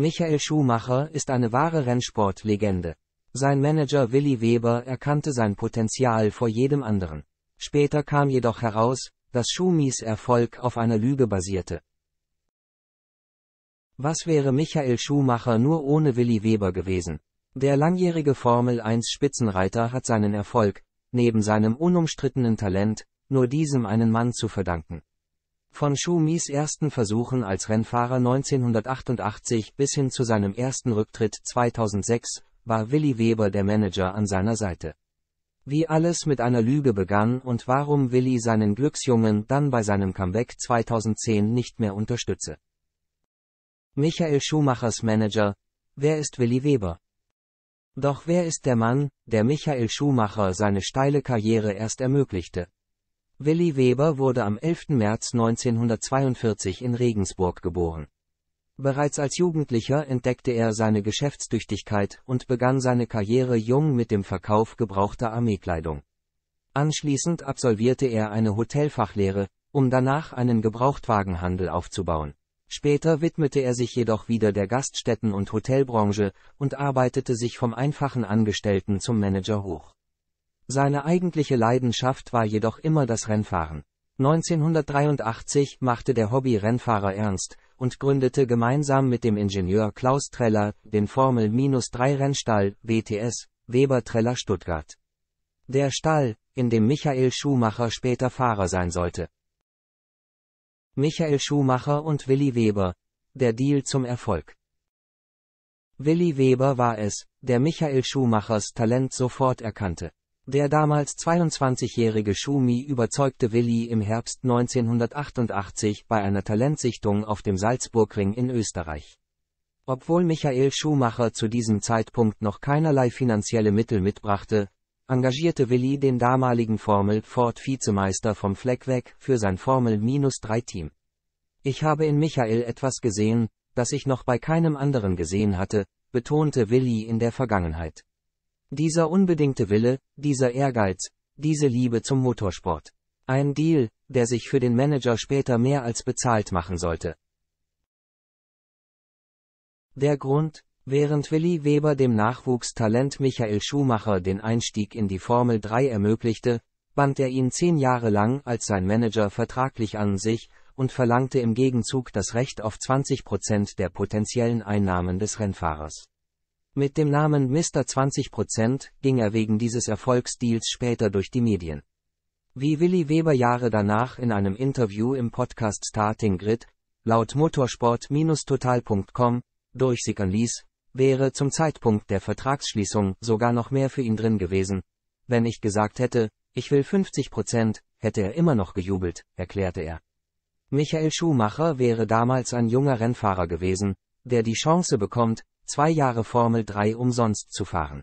Michael Schumacher ist eine wahre Rennsportlegende. Sein Manager Willi Weber erkannte sein Potenzial vor jedem anderen. Später kam jedoch heraus, dass Schumis Erfolg auf einer Lüge basierte. Was wäre Michael Schumacher nur ohne Willi Weber gewesen? Der langjährige Formel 1 Spitzenreiter hat seinen Erfolg, neben seinem unumstrittenen Talent, nur diesem einen Mann zu verdanken. Von Schumis ersten Versuchen als Rennfahrer 1988 bis hin zu seinem ersten Rücktritt 2006 war Willi Weber der Manager an seiner Seite. Wie alles mit einer Lüge begann und warum Willi seinen Glücksjungen dann bei seinem Comeback 2010 nicht mehr unterstütze. Michael Schumachers Manager, wer ist Willi Weber? Doch wer ist der Mann, der Michael Schumacher seine steile Karriere erst ermöglichte? Willi Weber wurde am 11. März 1942 in Regensburg geboren. Bereits als Jugendlicher entdeckte er seine Geschäftstüchtigkeit und begann seine Karriere jung mit dem Verkauf gebrauchter Armeekleidung. Anschließend absolvierte er eine Hotelfachlehre, um danach einen Gebrauchtwagenhandel aufzubauen. Später widmete er sich jedoch wieder der Gaststätten- und Hotelbranche und arbeitete sich vom einfachen Angestellten zum Manager hoch. Seine eigentliche Leidenschaft war jedoch immer das Rennfahren. 1983 machte der Hobby-Rennfahrer ernst und gründete gemeinsam mit dem Ingenieur Klaus Treller den Formel-3-Rennstall WTS Weber Treller Stuttgart. Der Stall, in dem Michael Schumacher später Fahrer sein sollte. Michael Schumacher und Willi Weber. Der Deal zum Erfolg. Willi Weber war es, der Michael Schumachers Talent sofort erkannte. Der damals 22-jährige Schumi überzeugte Willi im Herbst 1988 bei einer Talentsichtung auf dem Salzburgring in Österreich. Obwohl Michael Schumacher zu diesem Zeitpunkt noch keinerlei finanzielle Mittel mitbrachte, engagierte Willi den damaligen Formel Ford Vizemeister vom Fleck weg für sein Formel-3-Team. Ich habe in Michael etwas gesehen, das ich noch bei keinem anderen gesehen hatte, betonte Willi in der Vergangenheit. Dieser unbedingte Wille, dieser Ehrgeiz, diese Liebe zum Motorsport. Ein Deal, der sich für den Manager später mehr als bezahlt machen sollte. Der Grund, während Willi Weber dem Nachwuchstalent Michael Schumacher den Einstieg in die Formel 3 ermöglichte, band er ihn zehn Jahre lang als sein Manager vertraglich an sich und verlangte im Gegenzug das Recht auf 20 Prozent der potenziellen Einnahmen des Rennfahrers. Mit dem Namen Mr. 20% ging er wegen dieses Erfolgsdeals später durch die Medien. Wie Willi Weber Jahre danach in einem Interview im Podcast Starting Grid, laut motorsport-total.com, durchsickern ließ, wäre zum Zeitpunkt der Vertragsschließung sogar noch mehr für ihn drin gewesen. Wenn ich gesagt hätte, ich will 50 hätte er immer noch gejubelt, erklärte er. Michael Schumacher wäre damals ein junger Rennfahrer gewesen, der die Chance bekommt, zwei Jahre Formel 3 umsonst zu fahren.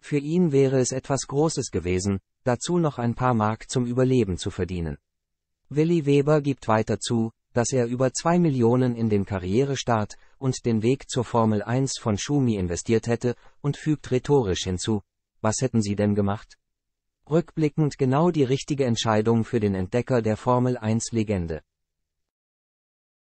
Für ihn wäre es etwas Großes gewesen, dazu noch ein paar Mark zum Überleben zu verdienen. Willi Weber gibt weiter zu, dass er über zwei Millionen in den Karrierestart und den Weg zur Formel 1 von Schumi investiert hätte und fügt rhetorisch hinzu, was hätten Sie denn gemacht? Rückblickend genau die richtige Entscheidung für den Entdecker der Formel 1-Legende.